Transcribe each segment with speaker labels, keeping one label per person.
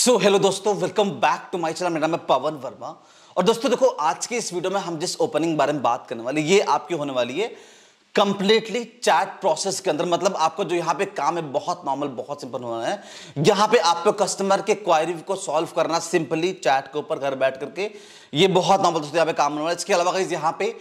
Speaker 1: सो hello दोस्तों welcome back to my channel मेरा नाम है पवन वर्मा और दोस्तों देखो आज के इस वीडियो में हम जिस ओपनिंग बारे में बात करने वाले ये आपकी होने वाली है कंप्लीटली चैट प्रोसेस के अंदर मतलब आपको जो यहाँ पे काम है बहुत नॉर्मल बहुत सिंपल होना है यहाँ पे आपको कस्टमर के क्वायरी को सॉल्व करना सिंपली चैट के ऊपर घर बैठ करके ये बहुत नॉर्मल दोस्तों यहाँ पे काम होने वाला है इसके अलावा यहाँ पे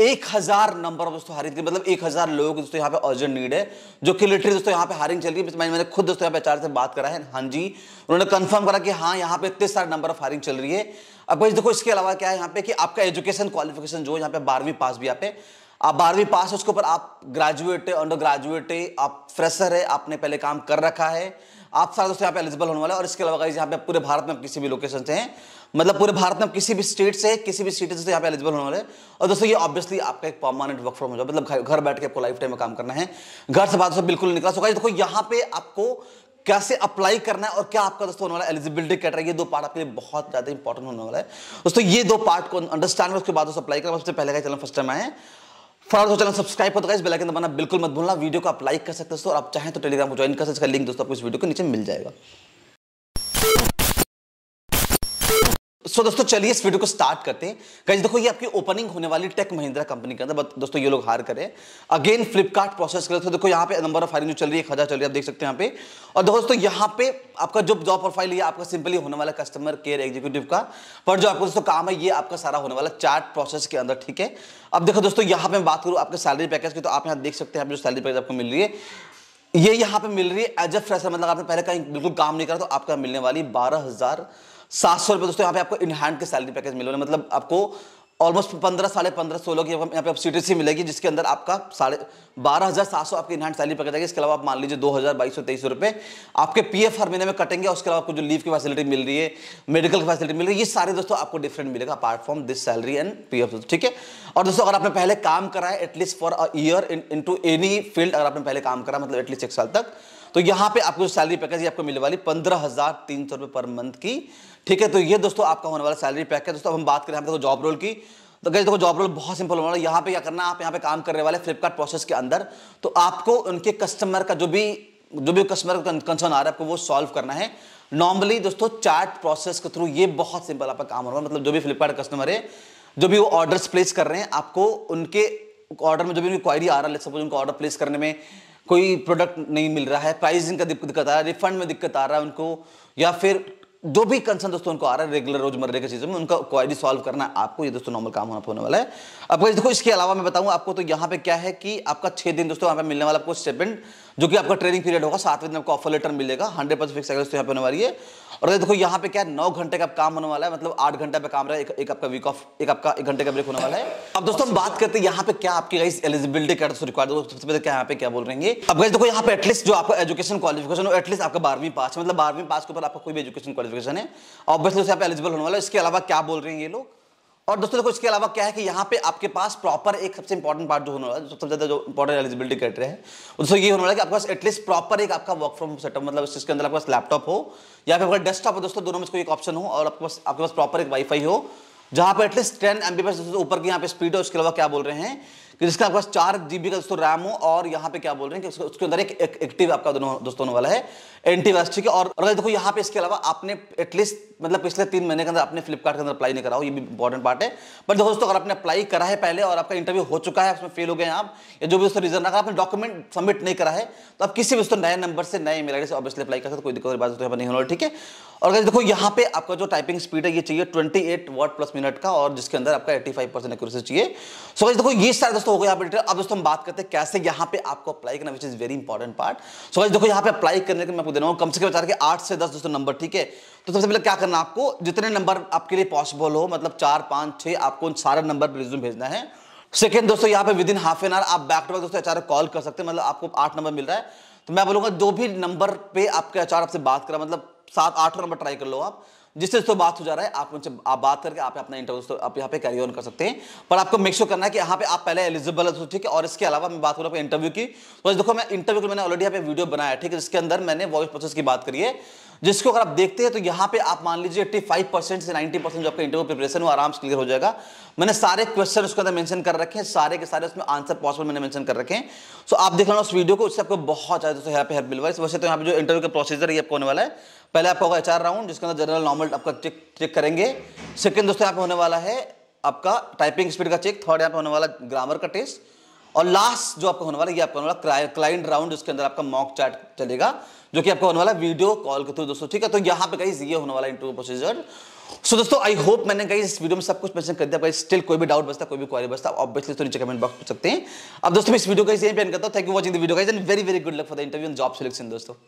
Speaker 1: एक हजार नंबर दोस्तों हायरिंग मतलब एक हजार लोगों की दोस्तों यहाँ पे अर्जेंट नीड है जो कि लिटरी दोस्तों यहाँ पे हायरिंग चल रही है मैंने खुद दोस्तों यहाँ पे चार से बात करा है हाँ जी उन्होंने कंफर्म करा कि हाँ यहाँ पे इतने सारे नंबर ऑफ हायरिंग चल रही है अब देखो इसके अलावा क्या है यहाँ पे कि आपका एजुकेशन क्वालिफिकेशन जो यहाँ पे बारहवीं पास भी यहाँ पे आप बारहवीं पास है उसके ऊपर आप ग्रेजुएट है अंडर ग्रेजुएट है आप फ्रेशर है आपने पहले काम कर रखा है आप सारा दोस्तों यहाँ पे एलिजिबल होने वाला है और इसके अलावा यहाँ पे पूरे भारत में किसी भी लोकेशन से हैं मतलब पूरे भारत में किसी भी स्टेट से किसी भी सिटी से यहाँ पे एलिजिबल होने वाले और दोस्तों ये ऑब्वियसली आपका एक परमानेंट वर्क फ्रॉम जाए मतलब घर बैठ के आपको लाइफ टाइम में काम करना है घर से बाहर बिल्कुल निकला सो देखो यहाँ पे आपको कैसे अप्लाई करना है और क्या आपका दोस्तों होने वाला एलिजिबिलिटी है ये दो पार्ट आपके लिए बहुत ज्यादा इंपॉर्टेंट होने वाला है दोस्तों ये दो पार्ट को अंडरस्टैंड उसके बाद अप्लाई करना सबसे पहले का चलो फर्स्ट टाइम आए फॉर चैनल सब्सक्राइब होता है इस बेल आइकन दबाना बिल्कुल मत भूलना वीडियो को आप लाइक कर सकते हो और आप चाहें तो टेलीग्राम को ज्वाइन कर सकते हैं लिंक दोस्तों आपको इस वीडियो के नीचे मिल जाएगा सो so, दोस्तों चलिए इस वीडियो को स्टार्ट करते हैं देखो ये आपकी ओपनिंग होने वाली टेक महिंद्रा कंपनी के अंदर दोस्तों ये लोग हार करें अगेन फ्लिपकार्ट प्रोसेस कर रहे थे तो देखो यहाँ पे नंबर ऑफ हायरिंग जो चल रही है हजार चल रही है आप देख सकते हैं यहाँ पे और दोस्तों यहाँ पे आपका जो जॉब प्रोफाइल है आपका सिंपली होने वाला कस्टमर केयर एग्जीक्यूटिव का पर जो आपको दोस्तों काम है ये आपका सारा होने वाला चार्ट प्रोसेस के अंदर ठीक है अब देखो दोस्तों यहाँ पे बात करूँ आपके सैलरी पैकेज की तो आप यहाँ देख सकते हैं जो सैलरी पैकेज आपको मिल रही है ये यहाँ पे मिल रही है एज ए फ्रेशर मतलब आपने पहले कहीं बिल्कुल काम नहीं करा तो आपका मिलने वाली बारह हजार सात सौ रुपये दोस्तों यहाँ पे आपको इन हैंड के सैलरी पैकेज मिले मतलब आपको ऑलमोस्ट पंद्रह साढ़े पंद्रह सोलह की यहाँ पे आप सी सी मिलेगी जिसके अंदर आपका साढ़े बारह हज़ार सात सौ आपकी इनहैंड सैलरी पकड़ जाएगी इसके अलावा आप मान लीजिए दो हज़ार बाईस सौ तेईस रुपये आपके पी एफ हर महीने में कटेंगे उसके अलावा आपको जो लीव की फैसिलिटी मिल रही है मेडिकल की फैसिलिटी मिल रही है ये सारे दोस्तों आपको डिफरेंट मिलेगा apart from this salary and P F ठीक है और दोस्तों अगर आपने पहले काम करा है at least for a year in to any field अगर आपने पहले काम करा मतलब एटलीस्ट एक साल तक तो यहां पे आपको सैलरी पैकेज आपको मिलने वाली पंद्रह हजार तीन सौ रुपए पर मंथ की ठीक है तो ये दोस्तों आपका होने वाला सैलरी पैकेज दोस्तों हम बात करें जॉब रोल की तो गैस देखो जॉब रोल बहुत सिंपल होने वाला यहाँ पे क्या करना आप यहाँ पे काम करने वाले फ्लिपकार्ट प्रोसेस के अंदर तो आपको उनके कस्टमर का जो भी जो भी कस्टमर का कंसर्न आ रहा है आपको वो सॉल्व करना है नॉर्मली दोस्तों चार्ट प्रोसेस के थ्रू ये बहुत सिंपल आपका काम होगा मतलब जो भी फ्लिपकार्ट कस्टमर है जो भी वो ऑर्डर्स प्लेस कर रहे हैं आपको उनके ऑर्डर में जो भी उनकी क्वारी आ रहा है सपोज उनको ऑर्डर प्लेस करने में कोई प्रोडक्ट नहीं मिल रहा है प्राइसिंग का दिक्कत आ रहा है रिफंड में दिक्कत आ रहा है उनको या फिर जो भी कंसर्न दोस्तों उनको आ रहा है रेगुलर रोजमर्रे के चीज़ों में उनका क्वारी सॉल्व करना आपको ये दोस्तों नॉर्मल काम होना होने वाला है अब देखो इसके अलावा मैं बताऊं आपको तो यहाँ पे क्या है कि आपका छह दिन दोस्तों यहाँ पे मिलने वाला आपको स्टेपेंड जो कि आपका ट्रेनिंग पीरियड होगा सात दिन आपको ऑफर लेटर मिलेगा हंड्रेड परसेंट फिक्स दोस्तों यहाँ पे होने वाली है और देखो यहाँ पे क्या है नौ घंटे का काम होने वाला है मतलब आठ घंटे पे काम रहा है एक आपका वीक ऑफ एक आपका एक घंटे का ब्रेक होने वाला है अब दोस्तों हम बात करते हैं यहाँ पे क्या आपकी गाइस एलिजिबिलिटी क्या दोस्तों रिक्वायर्ड होगा सबसे पहले क्या यहाँ पे क्या बोल रहे हैं अब गाइस देखो यहाँ पे एटलीस्ट जो आपका एजुकेशन क्वालिफिकेशन एटलीस्ट आपका बारहवीं पास मतलब बारहवीं पास के ऊपर आपका कोई भी एजुकेशन क्वालिफिक क्वालिफिकेशन है ऑब्वियसली उसे आप एलिजिबल होने वाले इसके अलावा क्या बोल रहे हैं ये लोग और दोस्तों देखो इसके अलावा क्या है कि यहाँ पे आपके पास प्रॉपर एक सबसे इंपॉर्टेंट पार्ट जो होने वाला है सबसे ज़्यादा जो इंपॉर्टेंट एलिजिबिलिटी क्राइटेरिया है उससे ये होने वाला है कि आपके पास एटलीस्ट प्रॉपर एक आपका वर्क फ्रॉम सेटअप मतलब इस चीज़ के अंदर आपके पास लैपटॉप हो या फिर अगर डेस्कटॉप हो दोस्तों दोनों में इसको एक ऑप्शन हो और आपके पास आपके पास प्रॉपर एक वाईफाई हो जहाँ पर एटलीस्ट टेन एम ऊपर की यहाँ पे स्पीड हो उसके अलावा क्या बोल रहे हैं कि जिसका आपके पास चार जीबी का दोस्तों रैम हो और यहाँ पे क्या बोल रहे हैं कि उसके अंदर एक एक्टिव आपका दोनों दोस्तों होने वाला है एंटीवायरस ठीक है और अगर देखो यहाँ पे इसके अलावा आपने एटलीस्ट मतलब पिछले तीन महीने के अंदर आपने फ्लिपकार्ट के अंदर अप्लाई नहीं करा हो ये भी इंपॉर्टेंट पार्ट है बट देखो दोस्तों अगर आपने अप्लाई करा है पहले और आपका इंटरव्यू हो चुका है उसमें फेल हो गए आप या जो भी दोस्तों रीजन रखा आपने डॉक्यूमेंट सबमिट नहीं करा है तो आप किसी भी दोस्तों नए नंबर से नए ईमेल से ऑब्वियसली अप्लाई कर सकते कोई दिक्कत बात तो नहीं होना ठीक है और अगर देखो यहाँ पे आपका जो टाइपिंग स्पीड है ये चाहिए ट्वेंटी एट प्लस मिनट का और जिसके अंदर आपका एट्टी फाइव परसेंट एक्यूरेसी चाहिए सो देखो ये सारे दोस्तों हो गया बेटे अब दोस्तों हम बात करते हैं कैसे यहाँ पे आपको अप्लाई करना which is very important part so guys देखो यहाँ पे अप्लाई करने के मैं आपको दे रहा हूँ कम से कम बता के आठ से दस दोस्तों नंबर ठीक है तो सबसे पहले क्या करना आपको जितने नंबर आपके लिए पॉसिबल हो मतलब चार पाँच छः आपको उन सारे नंबर पर रिज्यूम भेजना है सेकेंड दोस्तों यहाँ पे within half an hour आप बैक टू बैक दोस्तों अचार कॉल कर सकते हैं मतलब आपको आठ नंबर मिल रहा है तो मैं बोलूँगा जो भी नंबर पे आपके अचार आपसे बात करा मतलब सात आठ नंबर ट्राई कर लो आप जिससे तो बात हो जा रहा है आप उनसे आप बात करके आप अपना इंटरव्यू तो आप यहाँ पे कैरी ऑन कर सकते हैं पर आपको मेक श्योर करना है कि यहाँ पे आप पहले एलिजिबल हो तो ठीक है और इसके अलावा मैं बात करूँ इंटरव्यू की तो देखो मैं इंटरव्यू को मैंने ऑलरेडी यहाँ पे वीडियो बनाया ठीक है जिसके अंदर मैंने वॉइस प्रोसेस की बात करी है जिसको अगर आप देखते हैं तो यहाँ पे आप मान लीजिए एट्टी फाइव परसेंट से नाइनटी परसेंट जो आपका इंटरव्यू प्रिपरेशन आराम से क्लियर हो जाएगा मैंने सारे क्वेश्चन उसके अंदर मेंशन कर रखे हैं सारे के सारे उसमें आंसर पॉसिबल मैंने मेंशन कर रखे हैं सो आप देख रहे उस वीडियो को उससे आपको बहुत ज़्यादा दोस्तों यहाँ पे हेल्प मिलवा वैसे तो यहाँ पे जो इंटरव्यू का प्रोसीजर ये आपको होने वाला है पहले आपका होगा एच राउंड जिसके अंदर जनरल नॉर्मल आपका चेक चेक करेंगे सेकंड दोस्तों यहाँ पे होने वाला है आपका टाइपिंग स्पीड का चेक थर्ड यहाँ पे होने वाला ग्रामर का टेस्ट और लास्ट जो आपका होने वाला ये आपका होने वाला क्लाइंट राउंड उसके अंदर आपका मॉक चैट चलेगा जो कि आपका होने वाला वीडियो कॉल के थ्रू दोस्तों ठीक है तो यहाँ पे कहीं ये होने वाला इंटरव्यू प्रोसीजर सो दोस्तों आई होप मैंने कहीं इस वीडियो में सब कुछ मैं कर दिया स्टिल कोई भी डाउट बचता कोई भी क्वारी बचता ऑब्वियसली तो नीचे कमेंट बॉक्स पूछ सकते हैं अब दोस्तों इस वीडियो का यही पेन करता हूँ thank you watching the video का and very very good luck for the interview and job selection दोस्तों